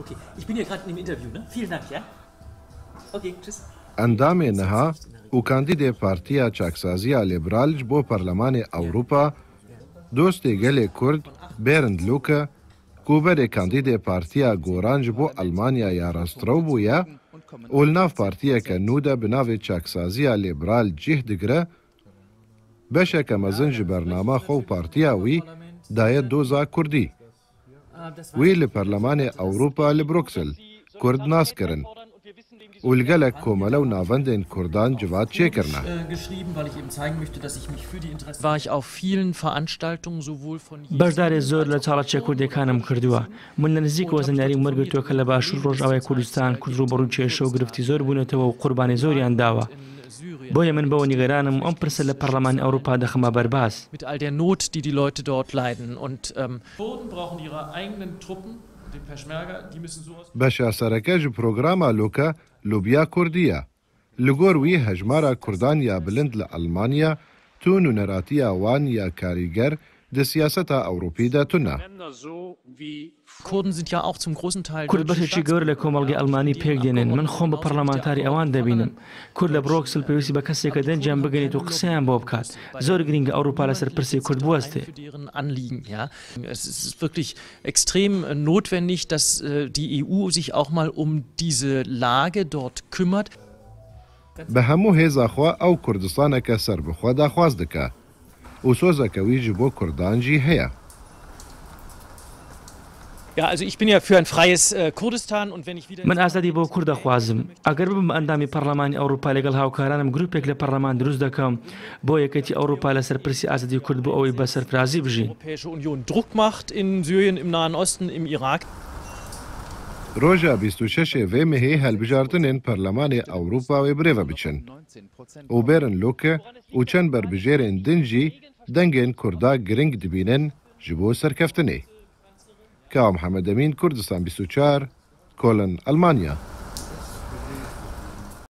Okay, ich bin hier gerade im Interview, ne? Vielen Dank, ja? Okay, tschüss. Endamê niha û kandîdê Partiya Çaksazîya Liberal ji bo Parlamenê Ewropa, dostê gelê Kurd Berend Luke, ku berê kandîdê Partiya Goran ji bo Almanya ya rastrew bûye, û li nav partiyeke nû de bi navê Çaksaziya Liberal cih digire, beşeke mezin ji bernama xew partiya wî daye doza Kurdî. وی لە پەرلەمانێ ئەوروپا لە برۆکسل کورد ناسکردن و لەگەلک کۆمەلە و ناوەندێن کوردان جوات چێکردنا بەشدارێ زۆر لە چاڵەچە کوردەکانم کردووە من لە نزیک وەزنیاری مەرگتووە کە لە باشوور ڕۆژاوای کوردستان کوردڕوو بەڕوو کێشە و گرفتی زۆر بوونێتەوە و قوربانی زۆریان داوە. بويا من بو نيغرانم ام برسل البرلمان اوروبا دخما برباس مت ال دير نوت دي دي لويت دورت باشا سركاج بروغراما لوكا لوبيا كرديا لغور وي هجمارا كردانيا بلند لالمانيا تون نراتيا وان يا د سیاست اوروپی د تونه کوردن sind ja auch zum großen Teil کورد بەشێکی گەور لە کۆمەڵگی ئەلمانی پێکدێنن من خۆم بە پەرلەمانتاری ئەوان دەبینم کورد لە برۆکسل پێویستی بە کەسێکە دەنجیان بگەنیت و قسەیان بۆ بکات زۆر گرنگگە ئەوروپا لەسەر پرسی کورد بوەستێ wirklich extrem äh, notwendig, dass äh, die EU sich auch mal um diese Lage dort kümmert. بە هەموو هێزاخوا ئەو کوردستانەکە سەر بخوا داخواز دکات. و سۆزەکەویش بۆ کوردانجی هەیە. Äh, من ئازادی بۆ کوور دەخوازم ئەگەر بم ئەندامی پەرلەمانی ئەوروپا لەگەڵ هاوکارانم گرروپێک لە پەرلەمان دروست دەکەم بۆ یەکەتی ئەوروپا لە سەرپرسی ئازادی کورد بۆ ئەوەی بە سەرفرازی بژین ڕۆژە 26 وێمەهەیە هەلبژاردنێن پەرلەمانی ئەوروپاوی برێڤە بچن و بێرن لۆکە و چەند بربژێرێن دنجی دەنگێن کووردا گرنگ دبینن ji bo serkeftinê. Ka Mehemmed Emîn Kurdistan 24 Kolin Almanya.